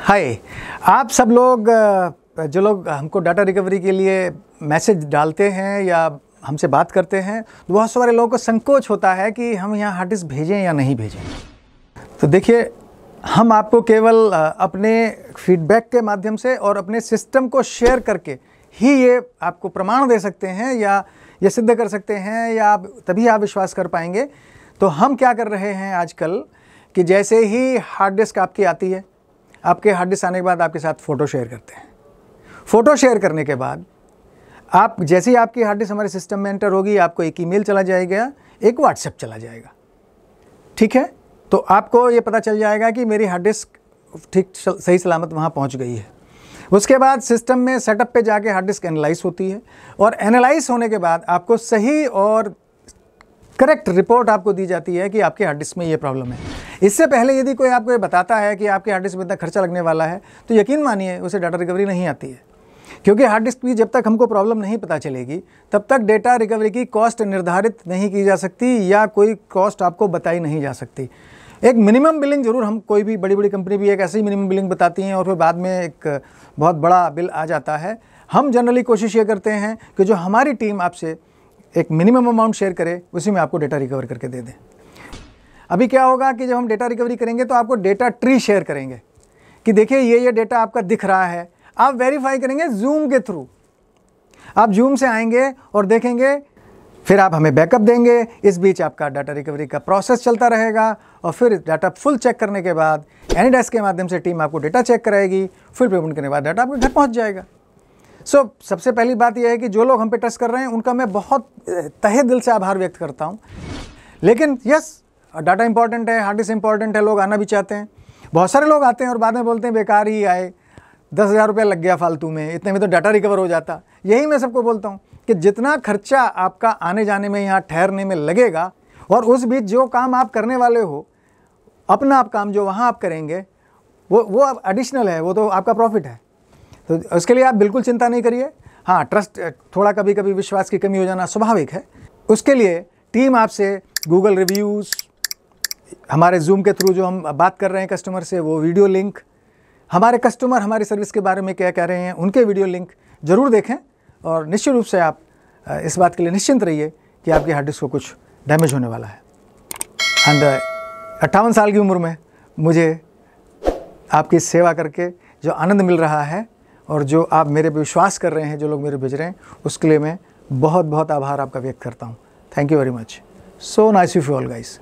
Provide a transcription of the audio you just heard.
हाय आप सब लोग जो लोग हमको डाटा रिकवरी के लिए मैसेज डालते हैं या हमसे बात करते हैं तो बहुत सारे लोगों को संकोच होता है कि हम यहाँ हार्ड डिस्क भेजें या नहीं भेजें तो देखिए हम आपको केवल अपने फीडबैक के माध्यम से और अपने सिस्टम को शेयर करके ही ये आपको प्रमाण दे सकते हैं या ये सिद्ध कर सकते हैं या आप तभी आप विश्वास कर पाएंगे तो हम क्या कर रहे हैं आजकल कि जैसे ही हार्ड डिस्क आपकी आती है आपके हार्ड डिस्क आने के बाद आपके साथ फ़ोटो शेयर करते हैं फ़ोटो शेयर करने के बाद आप जैसे ही आपकी हार्ड डिस्क हमारे सिस्टम में एंटर होगी आपको एक ईमेल चला जाएगा एक व्हाट्सएप चला जाएगा ठीक है तो आपको ये पता चल जाएगा कि मेरी हार्ड डिस्क ठीक सही सलामत वहाँ पहुँच गई है उसके बाद सिस्टम में सेटअप पे जाके हार्ड डिस्क एनालाइज होती है और एनालाइज होने के बाद आपको सही और करेक्ट रिपोर्ट आपको दी जाती है कि आपके हार्ड डिस्क में ये प्रॉब्लम है इससे पहले यदि कोई आपको ये बताता है कि आपके हार्ड डिस्क में इतना खर्चा लगने वाला है तो यकीन मानिए उसे डाटा रिकवरी नहीं आती है क्योंकि हार्ड डिस्क की जब तक हमको प्रॉब्लम नहीं पता चलेगी तब तक डेटा रिकवरी की कॉस्ट निर्धारित नहीं की जा सकती या कोई कॉस्ट आपको बताई नहीं जा सकती एक मिनिमम बिलिंग जरूर हम कोई भी बड़ी बड़ी कंपनी भी एक ऐसी मिनिमम बिलिंग बताती हैं और फिर बाद में एक बहुत बड़ा बिल आ जाता है हम जनरली कोशिश ये करते हैं कि जो हमारी टीम आपसे एक मिनिमम अमाउंट शेयर करे उसी में आपको डेटा रिकवर करके दे दें अभी क्या होगा कि जब हम डेटा रिकवरी करेंगे तो आपको डेटा ट्री शेयर करेंगे कि देखिए ये ये डेटा आपका दिख रहा है आप वेरीफाई करेंगे जूम के थ्रू आप जूम से आएंगे और देखेंगे फिर आप हमें बैकअप देंगे इस बीच आपका डाटा रिकवरी का प्रोसेस चलता रहेगा और फिर डाटा फुल चेक करने के बाद एनी डेस्क के माध्यम से टीम आपको डाटा चेक कराएगी फुल पेमेंट करने के बाद डाटा आपके घर पहुँच जाएगा सो so, सबसे पहली बात यह है कि जो लोग हम पे ट्रस्ट कर रहे हैं उनका मैं बहुत तहे दिल से आभार व्यक्त करता हूँ लेकिन यस डाटा इंपॉर्टेंट है हार्ड डिस्क इंपॉर्टेंट है लोग आना भी चाहते हैं बहुत सारे लोग आते हैं और बाद में बोलते हैं बेकार ही आए दस हज़ार रुपया लग गया फालतू में इतने में तो डाटा रिकवर हो जाता यही मैं सबको बोलता हूँ कि जितना खर्चा आपका आने जाने में यहाँ ठहरने में लगेगा और उस बीच जो काम आप करने वाले हो अपना आप काम जो वहाँ आप करेंगे वो वो अब एडिशनल है वो तो आपका प्रॉफिट है तो उसके लिए आप बिल्कुल चिंता नहीं करिए हाँ ट्रस्ट थोड़ा कभी कभी विश्वास की कमी हो जाना स्वाभाविक है उसके लिए टीम आपसे गूगल रिव्यूज़ हमारे जूम के थ्रू जो हम बात कर रहे हैं कस्टमर से वो वीडियो लिंक हमारे कस्टमर हमारी सर्विस के बारे में क्या कह रहे हैं उनके वीडियो लिंक ज़रूर देखें और निश्चित रूप से आप इस बात के लिए निश्चिंत रहिए कि आपकी हार्ड डिस्क को कुछ डैमेज होने वाला है एंड अट्ठावन साल की उम्र में मुझे आपकी सेवा करके जो आनंद मिल रहा है और जो आप मेरे पर विश्वास कर रहे हैं जो लोग मेरे भेज रहे हैं उसके लिए मैं बहुत बहुत आभार आपका व्यक्त करता हूँ thank you very much so nice you few all guys